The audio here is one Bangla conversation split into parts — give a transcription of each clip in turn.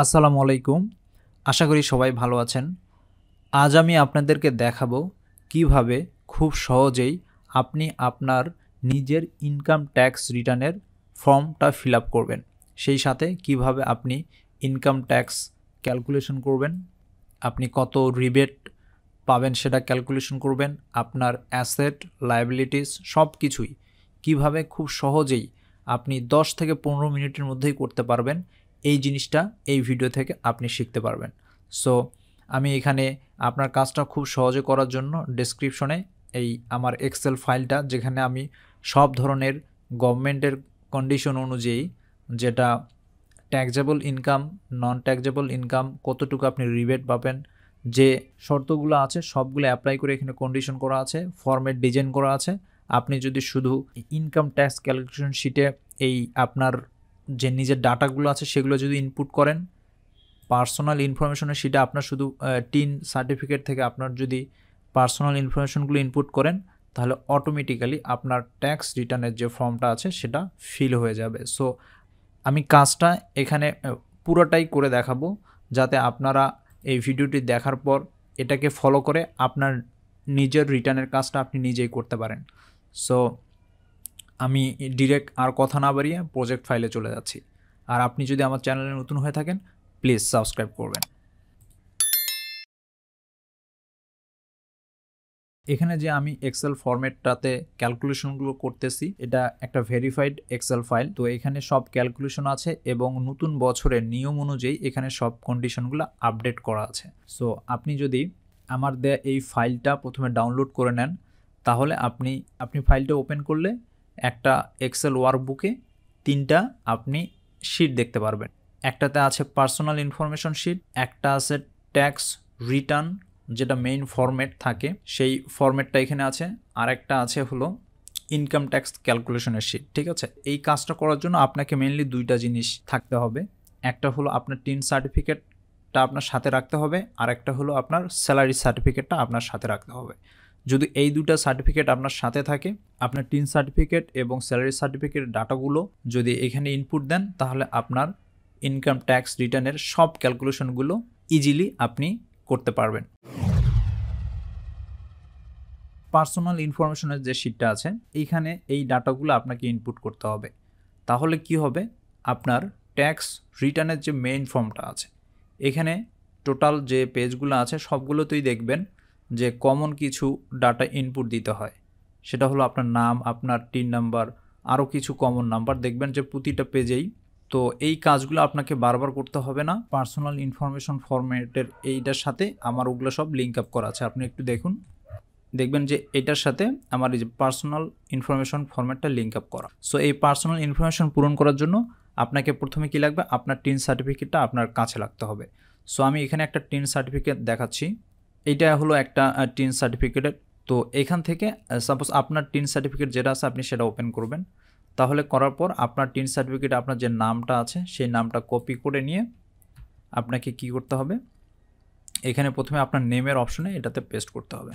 আসসালামু আলাইকুম আশা করি সবাই ভালো আছেন আজ আমি আপনাদেরকে দেখাবো কিভাবে খুব সহজেই আপনি আপনার নিজের ইনকাম ট্যাক্স রিটার্নের ফর্মটা ফিল করবেন সেই সাথে কিভাবে আপনি ইনকাম ট্যাক্স ক্যালকুলেশন করবেন আপনি কত রিবেট পাবেন সেটা ক্যালকুলেশন করবেন আপনার অ্যাসেট লাইবিলিটিস সব কিছুই কীভাবে খুব সহজেই আপনি 10 থেকে পনেরো মিনিটের মধ্যেই করতে পারবেন এই জিনিসটা এই ভিডিও থেকে আপনি শিখতে পারবেন সো আমি এখানে আপনার কাজটা খুব সহজে করার জন্য ডেসক্রিপশনে এই আমার এক্সেল ফাইলটা যেখানে আমি সব ধরনের গভর্নমেন্টের কন্ডিশন অনুযায়ী যেটা taxable income non taxable income কতটুকু আপনি রিবেট পাবেন যে শর্তগুলো আছে সবগুলো অ্যাপ্লাই করে এখানে কন্ডিশন করা আছে ফর্মের ডিজাইন করা আছে আপনি যদি শুধু ইনকাম ট্যাক্স ক্যালকুলেশন শিটে এই আপনার যে নিজের ডাটাগুলো আছে সেগুলো যদি ইনপুট করেন পার্সোনাল ইনফরমেশনের সেটা আপনার শুধু টিন সার্টিফিকেট থেকে আপনার যদি পার্সোনাল ইনফরমেশনগুলো ইনপুট করেন তাহলে অটোমেটিক্যালি আপনার ট্যাক্স রিটার্নের যে ফর্মটা আছে সেটা ফিল হয়ে যাবে সো আমি কাজটা এখানে পুরোটাই করে দেখাবো যাতে আপনারা এই ভিডিওটি দেখার পর এটাকে ফলো করে আপনার নিজের রিটার্নের কাজটা আপনি নিজেই করতে পারেন সো আমি ডিরেক্ট আর কথা না বাড়িয়ে প্রজেক্ট ফাইলে চলে যাচ্ছি আর আপনি যদি আমার চ্যানেলে নতুন হয়ে থাকেন প্লিজ সাবস্ক্রাইব করবেন এখানে যে আমি এক্সেল ফরম্যাটটাতে ক্যালকুলেশনগুলো করতেছি এটা একটা ভেরিফাইড এক্সেল ফাইল তো এখানে সব ক্যালকুলেশন আছে এবং নতুন বছরের নিয়ম অনুযায়ী এখানে সব কন্ডিশনগুলো আপডেট করা আছে সো আপনি যদি আমার দেয়া এই ফাইলটা প্রথমে ডাউনলোড করে নেন তাহলে আপনি আপনি ফাইলটা ওপেন করলে একটা এক্সেল ওয়ার্কবুকে তিনটা আপনি শিট দেখতে পারবেন একটাতে আছে পার্সোনাল ইনফরমেশন শিট একটা আছে ট্যাক্স রিটার্ন যেটা মেইন ফরম্যাট থাকে সেই ফরম্যাটটা এখানে আছে আর একটা আছে হলো ইনকাম ট্যাক্স ক্যালকুলেশনের শিট ঠিক আছে এই কাজটা করার জন্য আপনাকে মেনলি দুইটা জিনিস থাকতে হবে একটা হলো আপনার টিন সার্টিফিকেটটা আপনার সাথে রাখতে হবে আর একটা হলো আপনার স্যালারি সার্টিফিকেটটা আপনার সাথে রাখতে হবে যদি এই দুটা সার্টিফিকেট আপনার সাথে থাকে আপনার টিন সার্টিফিকেট এবং স্যালারি সার্টিফিকেট ডাটাগুলো যদি এখানে ইনপুট দেন তাহলে আপনার ইনকাম ট্যাক্স রিটার্নের সব ক্যালকুলেশনগুলো ইজিলি আপনি করতে পারবেন পার্সোনাল ইনফরমেশনের যে শিটটা আছে এইখানে এই ডাটাগুলো আপনাকে ইনপুট করতে হবে তাহলে কি হবে আপনার ট্যাক্স রিটার্নের যে মেইন ফর্মটা আছে এখানে টোটাল যে পেজগুলো আছে সবগুলোতেই দেখবেন যে কমন কিছু ডাটা ইনপুট দিতে হয় সেটা হলো আপনার নাম আপনার টিন নাম্বার আরও কিছু কমন নাম্বার দেখবেন যে প্রতিটা পেজেই তো এই কাজগুলো আপনাকে বারবার করতে হবে না পার্সোনাল ইনফরমেশন ফরম্যাটের এইটার সাথে আমার ওগুলো সব লিঙ্ক আপ করা আছে আপনি একটু দেখুন দেখবেন যে এটার সাথে আমার এই যে পার্সোনাল ইনফরমেশন ফরম্যাটটা লিঙ্ক আপ করা সো এই পার্সোনাল ইনফরমেশন পূরণ করার জন্য আপনাকে প্রথমে কি লাগবে আপনার টিন সার্টিফিকেটটা আপনার কাছে লাগতে হবে সো আমি এখানে একটা টিন সার্টিফিকেট দেখাচ্ছি এটা হলো একটা টিন সার্টিফিকেটের তো এখান থেকে সাপোজ আপনার টিন সার্টিফিকেট যেটা আছে আপনি সেটা ওপেন করবেন তাহলে করার পর আপনার টিন সার্টিফিকেট আপনার যে নামটা আছে সেই নামটা কপি করে নিয়ে আপনাকে কি করতে হবে এখানে প্রথমে আপনার নেমের অপশনে এটাতে পেস্ট করতে হবে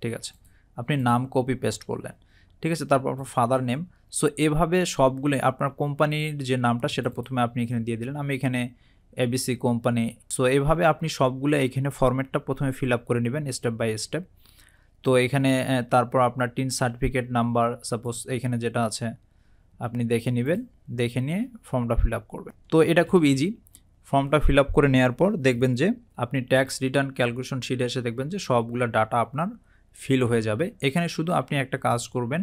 ঠিক আছে আপনি নাম কপি পেস্ট করলেন ঠিক আছে তারপর আপনার ফাদার নেম সো এভাবে সবগুলো আপনার কোম্পানির যে নামটা সেটা প্রথমে আপনি এখানে দিয়ে দিলেন আমি এখানে এবিসি কোম্পানি সো এভাবে আপনি সবগুলো এখানে ফর্মেটটা প্রথমে ফিল আপ করে নেবেন স্টেপ বাই স্টেপ তো এখানে তারপর আপনার টিন সার্টিফিকেট নাম্বার সাপোজ এখানে যেটা আছে আপনি দেখে নেবেন দেখে নিয়ে ফর্মটা ফিল আপ করবেন তো এটা খুব ইজি ফর্মটা ফিল আপ করে নেওয়ার পর দেখবেন যে আপনি ট্যাক্স রিটার্ন ক্যালকুলেশন শিটে এসে দেখবেন যে সবগুলো ডাটা আপনার ফিল হয়ে যাবে এখানে শুধু আপনি একটা কাজ করবেন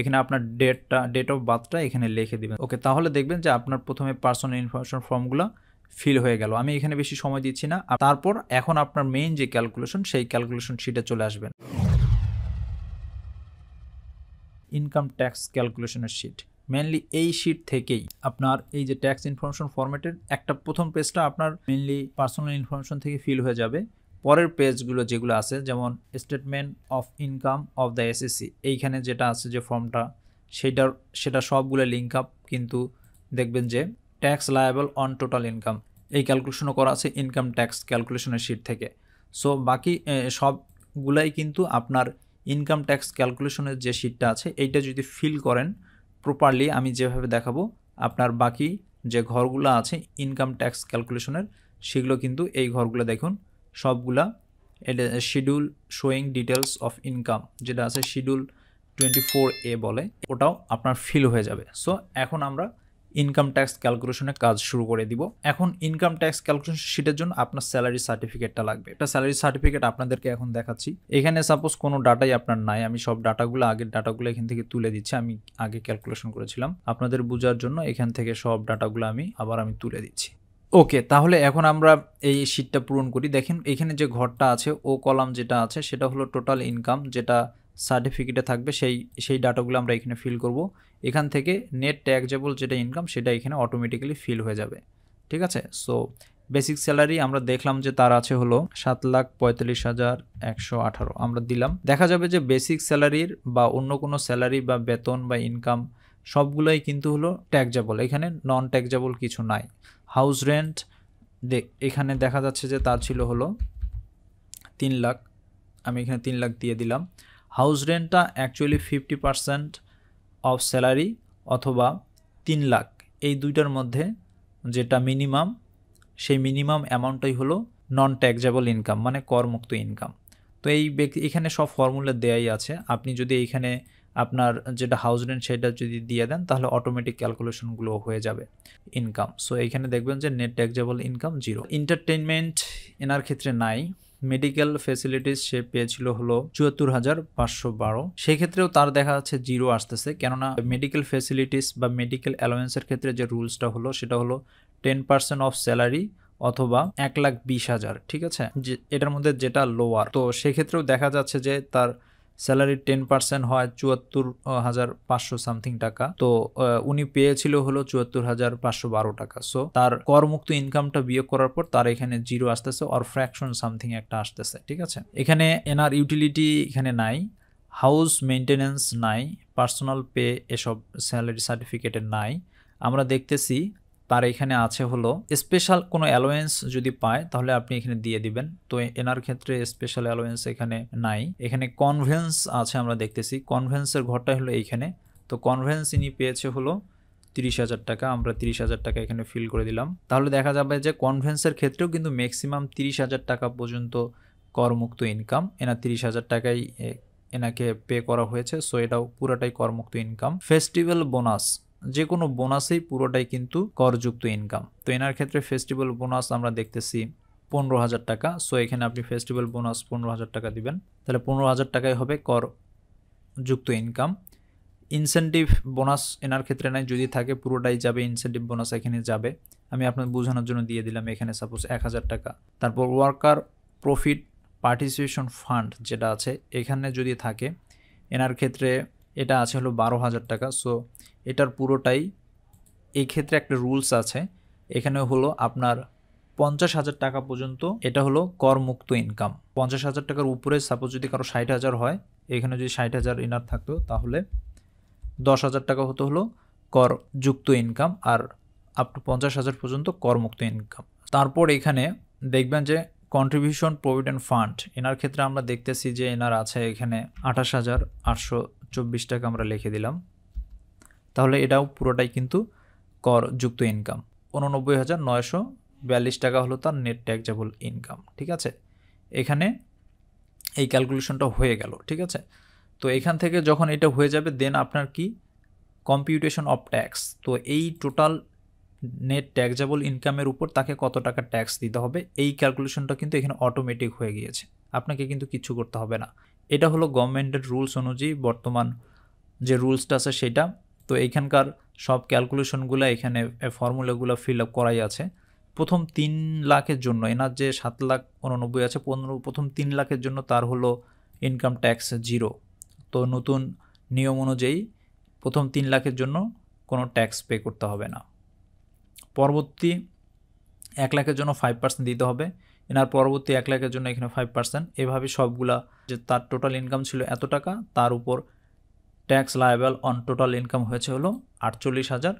এখানে আপনার ডেটটা ডেট অফ বার্থটা এখানে লিখে দেবেন ওকে তাহলে দেখবেন যে আপনার প্রথমে পার্সোনাল ইনফরমেশন ফর্মগুলো ফিল হয়ে গেল আমি এখানে বেশি সময় দিচ্ছি না তারপর এখন আপনার মেইন যে ক্যালকুলেশন সেই ক্যালকুলেশন শিটে চলে আসবেন ইনকাম ট্যাক্স ক্যালকুলেশনের শিট মেনলি এই শিট থেকেই আপনার এই যে ট্যাক্স ইনফরমেশন ফরম্যাটের একটা প্রথম পেজটা আপনার মেনলি পার্সোনাল ইনফরমেশন থেকে ফিল হয়ে যাবে পরের পেজগুলো যেগুলো আছে যেমন statement of income of the SSC এইখানে যেটা আছে যে ফর্মটা সেটার সেটা সবগুলো লিঙ্ক আপ কিন্তু দেখবেন যে tax liable on total income এই ক্যালকুলেশনও করা আছে ইনকাম ট্যাক্স ক্যালকুলেশনের শিট থেকে সো বাকি সবগুলাই কিন্তু আপনার ইনকাম ট্যাক্স ক্যালকুলেশনের যে শিটটা আছে এইটা যদি ফিল করেন প্রপারলি আমি যেভাবে দেখাবো আপনার বাকি যে ঘরগুলো আছে ইনকাম ট্যাক্স ক্যালকুলেশনের সেগুলো কিন্তু এই ঘরগুলো দেখুন সবগুলা schedule showing details of income যেটা আছে শিডিউল টোয়েন্টি ফোর এ বলে ওটাও আপনার ফিল হয়ে যাবে সো এখন আমরা ইনকাম ট্যাক্স ক্যালকুলেশনের কাজ শুরু করে দিব এখন ইনকাম ট্যাক্স ক্যালকুলেশন শিটের জন্য আপনার স্যালারি সার্টিফিকেটটা লাগবে একটা স্যালারি সার্টিফিকেট আপনাদেরকে এখন দেখাচ্ছি এখানে সাপোজ কোনো ডাটাই আপনার নাই আমি সব ডাটাগুলো আগের ডাটাগুলো এখান থেকে তুলে দিচ্ছি আমি আগে ক্যালকুলেশন করেছিলাম আপনাদের বোঝার জন্য এখান থেকে সব ডাটাগুলো আমি আবার আমি তুলে দিচ্ছি ওকে তাহলে এখন আমরা এই শীটটা পূরণ করি দেখেন এখানে যে ঘরটা আছে ও কলাম যেটা আছে সেটা হলো টোটাল ইনকাম যেটা সার্টিফিকেটে থাকবে সেই সেই ডাটাগুলো আমরা এখানে ফিল করব এখান থেকে নেট ট্যাক্সেবল যেটা ইনকাম সেটা এখানে অটোমেটিক্যালি ফিল হয়ে যাবে ঠিক আছে সো বেসিক স্যালারি আমরা দেখলাম যে তার আছে হলো সাত লাখ পঁয়তাল্লিশ হাজার একশো আঠারো আমরা দিলাম দেখা যাবে যে বেসিক স্যালারির বা অন্য কোনো স্যালারি বা বেতন বা ইনকাম সবগুলোই কিন্তু হলো ট্যাক্সেবল এখানে নন ট্যাক্সেবল কিছু নাই হাউস রেন্ট এখানে দেখা যাচ্ছে যে তার ছিল হলো তিন লাখ আমি এখানে তিন লাখ দিয়ে দিলাম হাউস রেন্টটা actually fifty percent of salary অথবা তিন লাখ এই দুইটার মধ্যে যেটা মিনিমাম সেই মিনিমাম অ্যামাউন্টটাই হলো নন ট্যাক্সেবল ইনকাম মানে করমুক্ত ইনকাম তো এই ব্যক্তি এখানে সব ফর্মুলা দেয়াই আছে আপনি যদি এইখানে আপনার যেটা হাউস রেন্ট সেটা যদি দিয়ে দেন তাহলে অটোমেটিক ক্যালকুলেশনগুলো হয়ে যাবে ইনকাম সো এখানে দেখবেন যে net taxable income zero entertainment এনার ক্ষেত্রে নাই মেডিকেল ফেসিলিটিস সে পেয়েছিল হলো চুয়াত্তর হাজার পাঁচশো বারো সেক্ষেত্রেও তার দেখা যাচ্ছে জিরো আসতেছে কেননা মেডিকেল ফেসিলিটিস বা মেডিকেল অ্যালাওয়েন্সের ক্ষেত্রে যে রুলসটা হলো সেটা হলো টেন পার্সেন্ট অফ স্যালারি অথবা এক লাখ বিশ হাজার ঠিক আছে এটার মধ্যে যেটা লোয়ার তো সেক্ষেত্রেও দেখা যাচ্ছে যে তার স্যালারি টেন পার্সেন্ট হয় চুয়াত্তর হাজার পাঁচশো সামথিং টাকা তো উনি পেয়েছিল হলো চুয়াত্তর হাজার পাঁচশো বারো টাকা সো তার করমুক্ত ইনকামটা বিয়োগ করার পর তার এখানে জিরো আসতেছে অর ফ্র্যাকশন সামথিং একটা আসতেছে ঠিক আছে এখানে এনার ইউটিলিটি এখানে নাই হাউস মেনটেনেন্স নাই পার্সোনাল পে এসব স্যালারি সার্টিফিকেটে নাই আমরা দেখতেছি তার এখানে আছে হলো স্পেশাল কোনো অ্যালোয়েন্স যদি পায় তাহলে আপনি এখানে দিয়ে দিবেন তো এনার ক্ষেত্রে স্পেশাল অ্যালোয়েন্স এখানে নাই এখানে কনভেন্স আছে আমরা দেখতেছি কনভেন্সের ঘরটাই হলো এইখানে তো কনভেন্স ইনি পেয়েছে হলো তিরিশ হাজার টাকা আমরা তিরিশ হাজার টাকা এখানে ফিল করে দিলাম তাহলে দেখা যাবে যে কনভেন্সের ক্ষেত্রেও কিন্তু ম্যাক্সিমাম তিরিশ হাজার টাকা পর্যন্ত করমুক্ত ইনকাম এনার তিরিশ হাজার টাকাই এনাকে পে করা হয়েছে সো এটাও পুরাটাই করমুক্ত ইনকাম ফেস্টিভ্যাল বোনাস যে কোনো বোনাসেই পুরোটাই কিন্তু করযুক্ত ইনকাম তো এনার ক্ষেত্রে ফেস্টিভ্যাল বোনাস আমরা দেখতেছি পনেরো হাজার টাকা সো এখানে আপনি ফেস্টিভ্যাল বোনাস পনেরো হাজার টাকা দিবেন তাহলে পনেরো হাজার টাকাই হবে কর যুক্ত ইনকাম ইনসেন্টিভ বোনাস এনার ক্ষেত্রে নাই যদি থাকে পুরোটাই যাবে ইনসেন্টিভ বোনাস এখানে যাবে আমি আপনার বোঝানোর জন্য দিয়ে দিলাম এখানে সাপোজ এক হাজার টাকা তারপর ওয়ার্কার প্রফিট পার্টিসিপেশন ফান্ড যেটা আছে এখানে যদি থাকে এনার ক্ষেত্রে এটা আছে হলো বারো হাজার টাকা সো এটার পুরোটাই এই ক্ষেত্রে একটা রুলস আছে এখানে হলো আপনার পঞ্চাশ হাজার টাকা পর্যন্ত এটা হলো করমুক্ত ইনকাম পঞ্চাশ হাজার টাকার উপরে সাপোজ যদি কারো ষাট হাজার হয় এখানে যদি ষাট হাজার ইনার থাকতো তাহলে দশ হাজার টাকা হতো হলো কর যুক্ত ইনকাম আর আপ টু পঞ্চাশ হাজার পর্যন্ত করমুক্ত ইনকাম তারপর এখানে দেখবেন যে কন্ট্রিবিউশন প্রভিডেন্ট ফান্ড এনার ক্ষেত্রে আমরা দেখতেছি যে এনার আছে এখানে আঠাশ হাজার আটশো চব্বিশ টাকা আমরা লিখে দিলাম তাহলে এটাও পুরোটাই কিন্তু কর যুক্ত ইনকাম উননব্বই হাজার নয়শো বিয়াল্লিশ টাকা হলো তার নেট ট্যাক্সেবল ইনকাম ঠিক আছে এখানে এই ক্যালকুলেশনটা হয়ে গেল ঠিক আছে তো এখান থেকে যখন এটা হয়ে যাবে দেন আপনার কি কম্পিউটেশন অফ ট্যাক্স তো এই টোটাল নেট ট্যাক্সেবল ইনকামের উপর তাকে কত টাকা ট্যাক্স দিতে হবে এই ক্যালকুলেশনটা কিন্তু এখানে অটোমেটিক হয়ে গিয়েছে আপনাকে কিন্তু কিছু করতে হবে না এটা হলো গভর্নমেন্টের রুলস অনুযায়ী বর্তমান যে রুলসটা আছে সেটা তো এইখানকার সব ক্যালকুলেশনগুলো এখানে ফর্মুলাগুলো ফিল আপ করাই আছে প্রথম তিন লাখের জন্য এনার যে সাত লাখ উননব্বই আছে পনেরো প্রথম তিন লাখের জন্য তার হলো ইনকাম ট্যাক্স জিরো তো নতুন নিয়ম অনুযায়ী প্রথম তিন লাখের জন্য কোনো ট্যাক্স পে করতে হবে না পরবর্তী এক লাখের জন্য ফাইভ পার্সেন্ট দিতে হবে এনার পরবর্তী এক লাখের জন্য এখানে ফাইভ পার্সেন্ট এভাবে সবগুলা যে তার টোটাল ইনকাম ছিল এত টাকা তার উপর tax liable on total income হয়েছে হলো আটচল্লিশ হাজার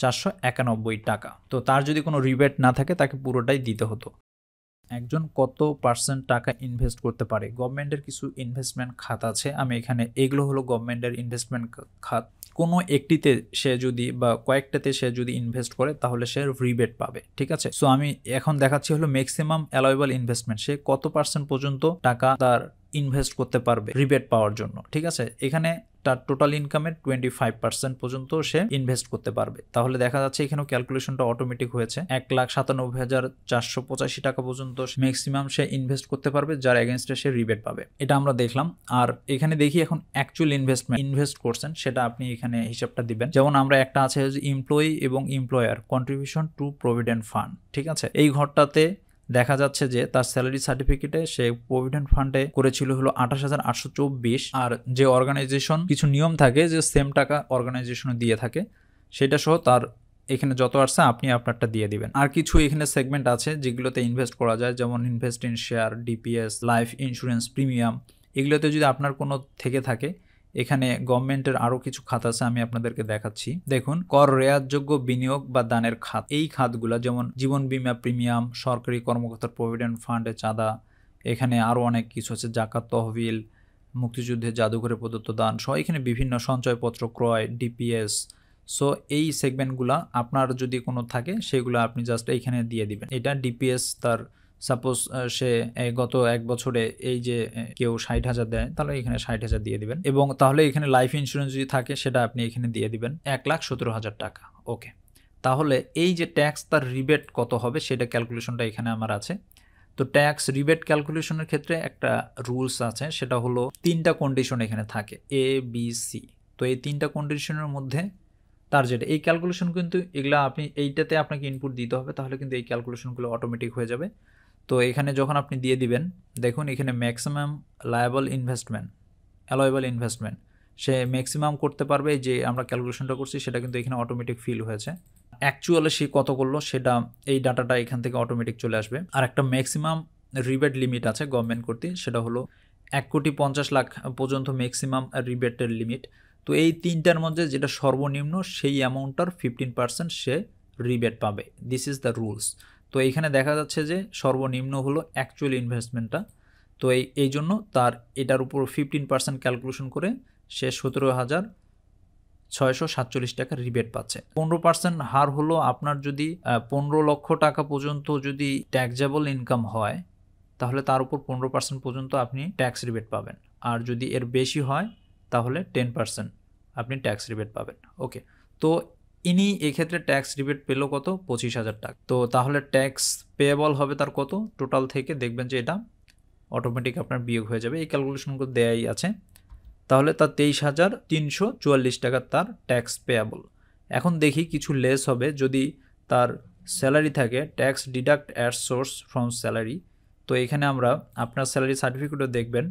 চারশো একানব্বই টাকা তো তার যদি কোনো রিবেট না থাকে তাকে পুরোটাই দিতে হতো একজন কত পার্সেন্ট টাকা ইনভেস্ট করতে পারে গভর্নমেন্টের কিছু ইনভেস্টমেন্ট খাত আছে আমি এখানে এগুলো হলো গভর্নমেন্টের ইনভেস্টমেন্ট খাত কোনো একটিতে সে যদি বা কয়েকটাতে সে যদি ইনভেস্ট করে তাহলে সে রিবেট পাবে ঠিক আছে সো আমি এখন দেখাচ্ছি হলো ম্যাক্সিমাম অ্যালোয়েবল ইনভেস্টমেন্ট সে কত পার্সেন্ট পর্যন্ত টাকা তার ইনভেস্ট করতে পারবে রিবেট পাওয়ার জন্য ঠিক আছে এখানে তার টোটাল ইনকামের টোয়েন্টি ফাইভ পার্সেন্ট পর্যন্ত সে ইনভেস্ট করতে পারবে তাহলে দেখা যাচ্ছে এখানেও ক্যালকুলেশনটা অটোমেটিক হয়েছে এক লাখ সাতানব্বই হাজার চারশো পঁচাশি টাকা পর্যন্ত ম্যাক্সিমাম সে ইনভেস্ট করতে পারবে যার এগেনস্টে সে রিবেট পাবে এটা আমরা দেখলাম আর এখানে দেখি এখন অ্যাকচুয়াল ইনভেস্টমেন্ট ইনভেস্ট করছেন সেটা আপনি এখানে হিসাবটা দিবেন যেমন আমরা একটা আছে ইমপ্লয়ি এবং employer contribution to provident fund ঠিক আছে এই ঘরটাতে দেখা যাচ্ছে যে তার স্যালারি সার্টিফিকেটে সে প্রভিডেন্ট ফান্ডে করেছিল হলো আঠাশ হাজার আটশো চব্বিশ আর যে অর্গানাইজেশন কিছু নিয়ম থাকে যে সেম টাকা অর্গানাইজেশনে দিয়ে থাকে সেটা সহ তার এখানে যত আসছে আপনি আপনারটা দিয়ে দিবেন আর কিছু এখানে সেগমেন্ট আছে যেগুলোতে ইনভেস্ট করা যায় যেমন invest in share DPS life insurance premium এগুলোতে যদি আপনার কোনো থেকে থাকে এখানে গভর্নমেন্টের আরও কিছু খাত আছে আমি আপনাদেরকে দেখাচ্ছি দেখুন কর রেয়াতযোগ্য বিনিয়োগ বা দানের খাত এই খাতগুলো যেমন জীবন বিমা প্রিমিয়াম সরকারি কর্মকর্তার প্রভিডেন্ট ফান্ডে চাঁদা এখানে আরও অনেক কিছু আছে জাকাত তহবিল মুক্তিযুদ্ধে জাদুঘরে প্রদত্ত দান সহ এখানে বিভিন্ন সঞ্চয়পত্র ক্রয় ডিপিএস সো এই সেগমেন্টগুলো আপনার যদি কোনো থাকে সেগুলো আপনি জাস্ট এইখানে দিয়ে দিবেন এটা ডিপিএস তার সাপোজ সে গত এক বছরে এই যে কেউ ষাট হাজার দেয় তাহলে এখানে ষাট হাজার দিয়ে দিবেন এবং তাহলে এখানে লাইফ ইন্স্যুরেন্স যদি থাকে সেটা আপনি এখানে দিয়ে দিবেন এক লাখ সতেরো হাজার টাকা ওকে তাহলে এই যে ট্যাক্স তার রিবেট কত হবে সেটা ক্যালকুলেশনটা এখানে আমার আছে তো ট্যাক্স রিবেট ক্যালকুলেশনের ক্ষেত্রে একটা রুলস আছে সেটা হলো তিনটা কন্ডিশন এখানে থাকে এ বি সি তো এই তিনটা কন্ডিশনের মধ্যে তার যেটা এই ক্যালকুলেশন কিন্তু এগুলো আপনি এইটাতে আপনাকে ইনপুট দিতে হবে তাহলে কিন্তু এই ক্যালকুলেশনগুলো অটোমেটিক হয়ে যাবে তো এখানে যখন আপনি দিয়ে দিবেন দেখুন এখানে maximum liable investment allowable investment সে ম্যাক্সিমাম করতে পারবে যে আমরা ক্যালকুলেশনটা করছি সেটা কিন্তু এখানে অটোমেটিক ফিল হয়েছে অ্যাকচুয়ালি সে কত করলো সেটা এই ডাটাটা এখান থেকে অটোমেটিক চলে আসবে আর একটা ম্যাক্সিমাম রিবেট লিমিট আছে গভর্নমেন্ট কর্তৃক সেটা হলো এক কোটি পঞ্চাশ লাখ পর্যন্ত ম্যাক্সিমাম রিবেটের লিমিট তো এই তিনটার মধ্যে যেটা সর্বনিম্ন সেই অ্যামাউন্টটার ফিফটিন পার্সেন্ট সে রিবেট পাবে দিস ইজ দ্য রুলস তো এইখানে দেখা যাচ্ছে যে সর্বনিম্ন হলো অ্যাকচুয়াল ইনভেস্টমেন্টটা তো এই এই জন্য তার এটার উপর ফিফটিন পার্সেন্ট ক্যালকুলেশন করে সে সতেরো হাজার ছয়শো সাতচল্লিশ টাকা রিবেট পাচ্ছে পনেরো পার্সেন্ট হার হলো আপনার যদি পনেরো লক্ষ টাকা পর্যন্ত যদি ট্যাক্সেবল ইনকাম হয় তাহলে তার উপর পনেরো পার্সেন্ট পর্যন্ত আপনি ট্যাক্স রিবেট পাবেন আর যদি এর বেশি হয় তাহলে টেন পার্সেন্ট আপনি ট্যাক্স রিবেট পাবেন ওকে তো ইনি এক্ষেত্রে ট্যাক্স রিবেট পেল কত পঁচিশ হাজার টাকা তো তাহলে ট্যাক্স পেয়েবল হবে তার কত টোটাল থেকে দেখবেন যে এটা অটোমেটিক আপনার বিয়োগ হয়ে যাবে এই ক্যালকুলেশনগুলো দেয়াই আছে তাহলে তার তেইশ হাজার তিনশো চুয়াল্লিশ টাকার তার ট্যাক্স পেয়াবল এখন দেখি কিছু লেস হবে যদি তার স্যালারি থাকে tax deduct at source from salary তো এখানে আমরা আপনার স্যালারি সার্টিফিকেটও দেখবেন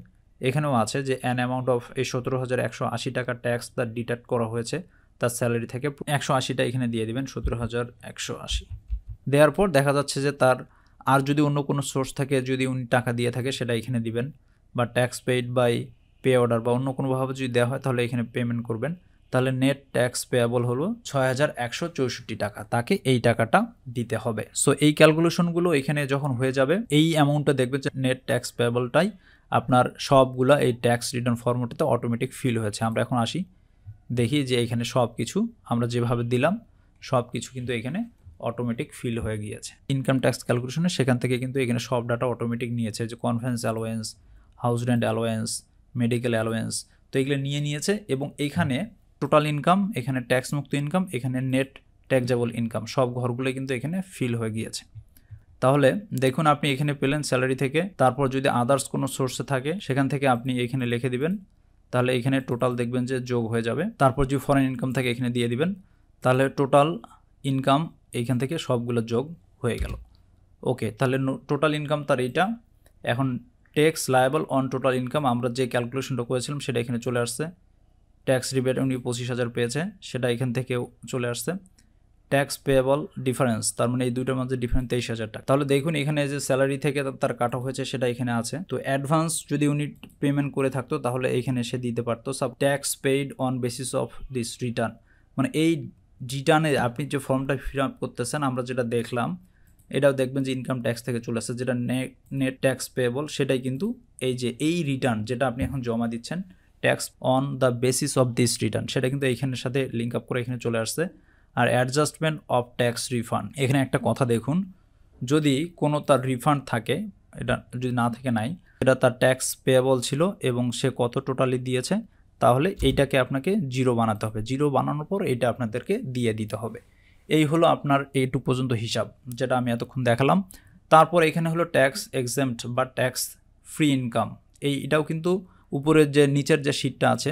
এখানেও আছে যে অ্যান অ্যামাউন্ট অফ এই সতেরো হাজার একশো আশি টাকা ট্যাক্স তার ডিডাক্ট করা হয়েছে তার স্যালারি থেকে একশো আশিটা এখানে দিয়ে দিবেন সতেরো হাজার একশো আশি দেওয়ার পর দেখা যাচ্ছে যে তার আর যদি অন্য কোনো সোর্স থাকে যদি উনি টাকা দিয়ে থাকে সেটা এখানে দিবেন বা tax paid by pay order বা অন্য কোনোভাবে যদি দেওয়া হয় তাহলে এখানে পেমেন্ট করবেন তাহলে নেট ট্যাক্স পেয়াবল হলো ছয় টাকা তাকে এই টাকাটা দিতে হবে সো এই ক্যালকুলেশনগুলো এখানে যখন হয়ে যাবে এই অ্যামাউন্টটা দেখবে যে নেট ট্যাক্স পেয়াবলটাই আপনার সবগুলা এই ট্যাক্স রিটার্ন ফর্মটিতে অটোমেটিক ফিল হয়েছে আমরা এখন আসি দেখি যে এখানে সব কিছু আমরা যেভাবে দিলাম সব কিছু কিন্তু এখানে অটোমেটিক ফিল হয়ে গিয়েছে ইনকাম ট্যাক্স ক্যালকুলেশনে সেখান থেকে কিন্তু এখানে সব ডাটা অটোমেটিক নিয়েছে যে conveyance allowance house rent allowance medical allowance তো এগুলো নিয়ে নিয়েছে এবং এখানে টোটাল ইনকাম এখানে ট্যাক্স মুক্ত ইনকাম এখানে নেট ট্যাক্সেবল ইনকাম সব ঘরগুলো কিন্তু এখানে ফিল হয়ে গিয়েছে তাহলে দেখুন আপনি এখানে পেলেন স্যালারি থেকে তারপর যদি আদার্স কোনো সোর্সে থাকে সেখান থেকে আপনি এখানে লিখে দিবেন তাহলে এখানে টোটাল দেখবেন যে যোগ হয়ে যাবে তারপর যদি ফরেন ইনকাম থাকে এখানে দিয়ে দিবেন তাহলে টোটাল ইনকাম এইখান থেকে সবগুলো যোগ হয়ে গেল ওকে তাহলে টোটাল ইনকাম তার এইটা এখন tax liable on total income আমরা যে ক্যালকুলেশনটা করেছিলাম সেটা এখানে চলে আসছে ট্যাক্স রিবেট উনি পঁচিশ হাজার পেয়েছে সেটা এখান থেকেও চলে আসছে ট্যাক্স পেয়েবল ডিফারেন্স তার মানে এই দুইটার মধ্যে ডিফারেন্স তেইশ হাজার টাকা তাহলে দেখুন এখানে যে স্যালারি থেকে তার কাট অফ হয়েছে সেটা এখানে আছে তো অ্যাডভান্স যদি উনি পেমেন্ট করে থাকতো তাহলে এখানে সে দিতে পারতো সাব tax paid on basis of this return মানে এই রিটার্নে আপনি যে ফর্মটা ফিল আপ করতেছেন আমরা যেটা দেখলাম এটাও দেখবেন যে ইনকাম ট্যাক্স থেকে চলে আসছে যেটা নেট ট্যাক্স পেয়েবল সেটাই কিন্তু এই যে এই রিটার্ন যেটা আপনি এখন জমা দিচ্ছেন tax on the basis of this return সেটা কিন্তু এইখানের সাথে লিঙ্ক আপ করে এখানে চলে আসছে আর অ্যাডজাস্টমেন্ট অফ ট্যাক্স রিফান্ড এখানে একটা কথা দেখুন যদি কোনো তার রিফান্ড থাকে এটা যদি না থাকে নাই এটা তার ট্যাক্স পেয়েবল ছিল এবং সে কত টোটালি দিয়েছে তাহলে এইটাকে আপনাকে জিরো বানাতে হবে জিরো বানানোর পর এটা আপনাদেরকে দিয়ে দিতে হবে এই হলো আপনার এইটু পর্যন্ত হিসাব যেটা আমি এতক্ষণ দেখালাম তারপর এখানে হলো ট্যাক্স এক্সেম্পট বা ট্যাক্স ফ্রি ইনকাম এইটাও কিন্তু উপরের যে নিচের যে শিটটা আছে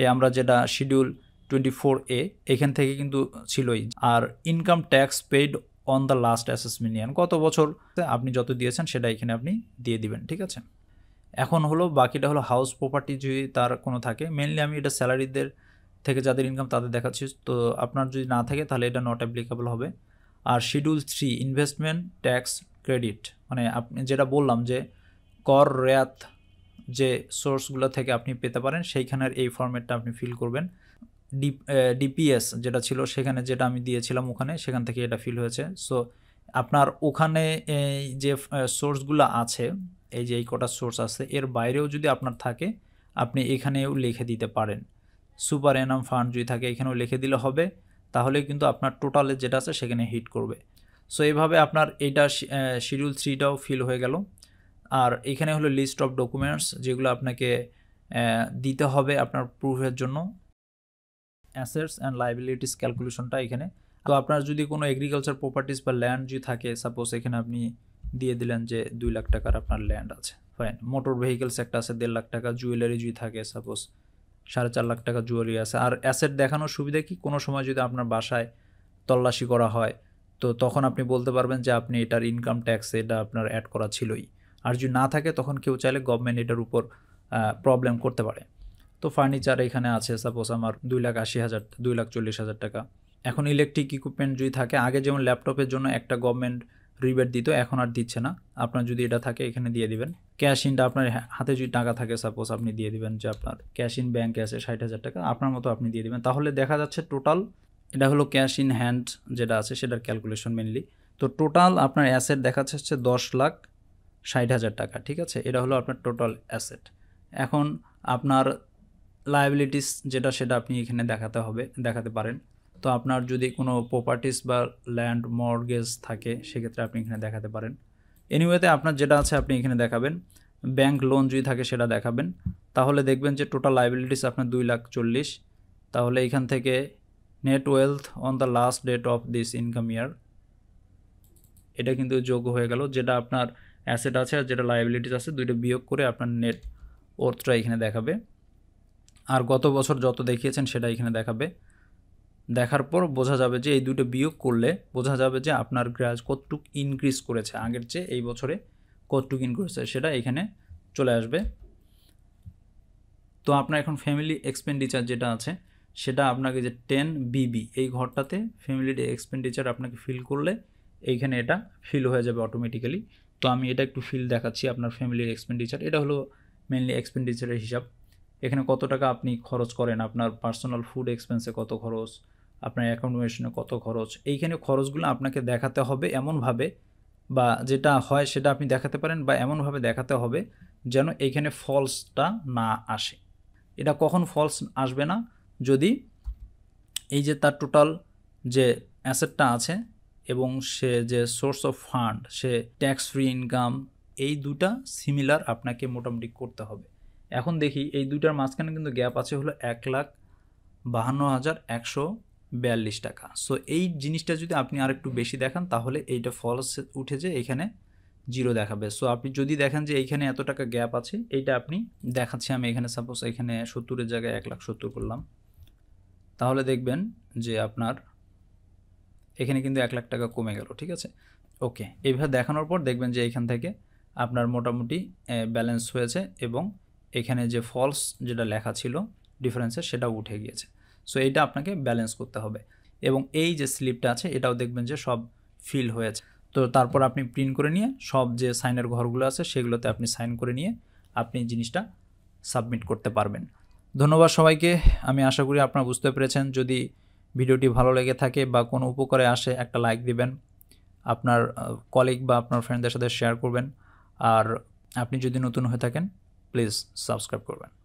এই আমরা যেটা শিডিউল টোয়েন্টি ফোর এ এখান থেকে কিন্তু ছিলই আর income tax paid on the last assessment নিয়ে মানে কত বছর আপনি যত দিয়েছেন সেটা এখানে আপনি দিয়ে দিবেন ঠিক আছে এখন হলো বাকিটা হলো হাউস প্রপার্টি যদি তার কোনো থাকে মেনলি আমি এটা স্যালারিদের থেকে যাদের ইনকাম তাদের দেখাচ্ছি তো আপনার যদি না থাকে তাহলে এটা নট অ্যাপ্লিকেবল হবে আর schedule three investment tax credit মানে আপনি যেটা বললাম যে কর র্যাথ যে সোর্সগুলো থেকে আপনি পেতে পারেন সেইখানের এই ফর্মেটটা আপনি ফিল করবেন ডিপিএস যেটা ছিল সেখানে যেটা আমি দিয়েছিলাম ওখানে সেখান থেকে এটা ফিল হয়েছে সো আপনার ওখানে এই যে সোর্সগুলো আছে এই যে এই কটা সোর্স আছে এর বাইরেও যদি আপনার থাকে আপনি এখানেও লিখে দিতে পারেন সুপার এনাম ফান্ড যদি থাকে এখানেও লিখে দিলে হবে তাহলে কিন্তু আপনার টোটালে যেটা আছে সেখানে হিট করবে সো এভাবে আপনার এইটা শিডিউল থ্রিটাও ফিল হয়ে গেল আর এখানে হলো লিস্ট অফ ডকুমেন্টস যেগুলো আপনাকে দিতে হবে আপনার প্রুফের জন্য অ্যাসেটস অ্যান্ড লাইবিলিটিস ক্যালকুলেশনটা এখানে তো আচ্ছা। আপনার যদি কোনো এগ্রিকালচার প্রপার্টিস বা ল্যান্ড যদি থাকে সাপোজ এখানে আপনি দিয়ে দিলেন যে দুই লাখ টাকার আপনার ল্যান্ড আছে ফাইন মোটর ভেহিকেলস একটা আছে দেড় লাখ টাকা জুয়েলারি যদি থাকে সাপোজ সাড়ে চার লাখ টাকা জুয়েলারি আছে আর অ্যাসেট দেখানোর সুবিধা কি কোনো সময় যদি আপনার বাসায় তল্লাশি করা হয় তো তখন আপনি বলতে পারবেন যে আপনি এটার ইনকাম ট্যাক্স এটা আপনার অ্যাড করা ছিলই আর যদি না থাকে তখন কেউ চাইলে গভর্নমেন্ট এটার উপর প্রবলেম করতে পারে তো ফার্নিচার এখানে আছে সাপোজ আমার দুই লাখ আশি হাজার দুই লাখ চল্লিশ হাজার টাকা এখন ইলেকট্রিক ইকুইপমেন্ট যদি থাকে আগে যেমন ল্যাপটপের জন্য একটা গভর্নমেন্ট রিবেট দিত এখন আর দিচ্ছে না আপনার যদি এটা থাকে এখানে দিয়ে দিবেন ক্যাশ ইনটা আপনার হ্যাঁ, হাতে যদি টাকা থাকে সাপোজ আপনি দিয়ে দিবেন যে আপনার ক্যাশ ইন ব্যাঙ্কে আছে ষাট হাজার টাকা আপনার মতো আপনি দিয়ে দিবেন তাহলে দেখা যাচ্ছে টোটাল এটা হলো ক্যাশ ইন হ্যান্ড যেটা আছে সেটার ক্যালকুলেশন মেনলি তো টোটাল আপনার অ্যাসেট দেখাচ্ছে হচ্ছে দশ লাখ ষাট হাজার টাকা ঠিক আছে এটা হলো আপনার টোটাল অ্যাসেট এখন আপনার লায়াবিলিটিস যেটা সেটা আপনি এখানে দেখাতে হবে দেখাতে পারেন তো আপনার যদি কোনো প্রপার্টিস বা ল্যান্ড মর্গেজ থাকে সেক্ষেত্রে আপনি এখানে দেখাতে পারেন এনিওয়েতে আপনার যেটা আছে আপনি এখানে দেখাবেন ব্যাংক লোন যদি থাকে সেটা দেখাবেন তাহলে দেখবেন যে টোটাল লাইবিলিটিস আপনার দুই লাখ চল্লিশ তাহলে এখান থেকে net wealth on the last date of this income year এটা কিন্তু যোগ হয়ে গেল যেটা আপনার অ্যাসেট আছে আর যেটা লাইবিলিটিস আছে দুইটা বিয়োগ করে আপনার নেট ওর্থটা এখানে দেখাবে আর গত বছর যত দেখিয়েছেন সেটা এখানে দেখাবে দেখার পর বোঝা যাবে যে এই দুটো বিয়োগ করলে বোঝা যাবে যে আপনার গ্রাজ কতটুক ইনক্রিজ করেছে আগের চেয়ে এই বছরে কতটুক ইনক্রিজ করেছে সেটা এখানে চলে আসবে তো আপনার এখন ফ্যামিলি এক্সপেন্ডিচার যেটা আছে সেটা আপনাকে যে টেন বিবি এই ঘরটাতে ফ্যামিলির এক্সপেন্ডিচার আপনাকে ফিল করলে এইখানে এটা ফিল হয়ে যাবে অটোমেটিক্যালি তো আমি এটা একটু ফিল দেখাচ্ছি আপনার ফ্যামিলির এক্সপেন্ডিচার এটা হলো মেনলি এক্সপেন্ডিচারের হিসাব এখানে কত টাকা আপনি খরচ করেন আপনার পার্সোনাল ফুড এক্সপেন্সে কত খরচ আপনার অ্যাকোমোডেশনে কত খরচ এইখানে খরচগুলো আপনাকে দেখাতে হবে এমনভাবে বা যেটা হয় সেটা আপনি দেখাতে পারেন বা এমনভাবে দেখাতে হবে যেন এইখানে ফলসটা না আসে এটা কখন ফলস আসবে না যদি এই যে তার টোটাল যে অ্যাসেটটা আছে এবং সে যে সোর্স অফ ফান্ড সে ট্যাক্স ফ্রি ইনকাম এই দুটা সিমিলার আপনাকে মোটামুটি করতে হবে এখন দেখি এই দুইটার মাঝখানে কিন্তু গ্যাপ আছে হলো এক লাখ বাহান্ন হাজার একশো বিয়াল্লিশ টাকা সো এই জিনিসটা যদি আপনি আর একটু বেশি দেখান তাহলে এইটা ফলস উঠে যে এখানে জিরো দেখাবে সো আপনি যদি দেখেন যে এইখানে এত টাকা গ্যাপ আছে এইটা আপনি দেখাচ্ছি আমি এখানে সাপোজ এখানে সত্তরের জায়গায় এক লাখ সত্তর করলাম তাহলে দেখবেন যে আপনার এখানে কিন্তু এক লাখ টাকা কমে গেল ঠিক আছে ওকে এইভাবে দেখানোর পর দেখবেন যে এখান থেকে আপনার মোটামুটি ব্যালেন্স হয়েছে এবং এখানে যে ফলস যেটা লেখা ছিল ডিফারেন্সের সেটা উঠে গিয়েছে সো এইটা আপনাকে ব্যালেন্স করতে হবে এবং এই যে স্লিপটা আছে এটাও দেখবেন যে সব ফিল হয়েছে তো তারপর আপনি প্রিন্ট করে নিয়ে সব যে সাইনের ঘরগুলো আছে সেগুলোতে আপনি সাইন করে নিয়ে আপনি জিনিসটা সাবমিট করতে পারবেন ধন্যবাদ সবাইকে আমি আশা করি আপনারা বুঝতে পেরেছেন যদি ভিডিওটি ভালো লেগে থাকে বা কোনো উপকারে আসে একটা লাইক দিবেন আপনার কলিগ বা আপনার ফ্রেন্ডদের সাথে শেয়ার করবেন আর আপনি যদি নতুন হয়ে থাকেন প্লিজ সাবস্ক্রাইব করবেন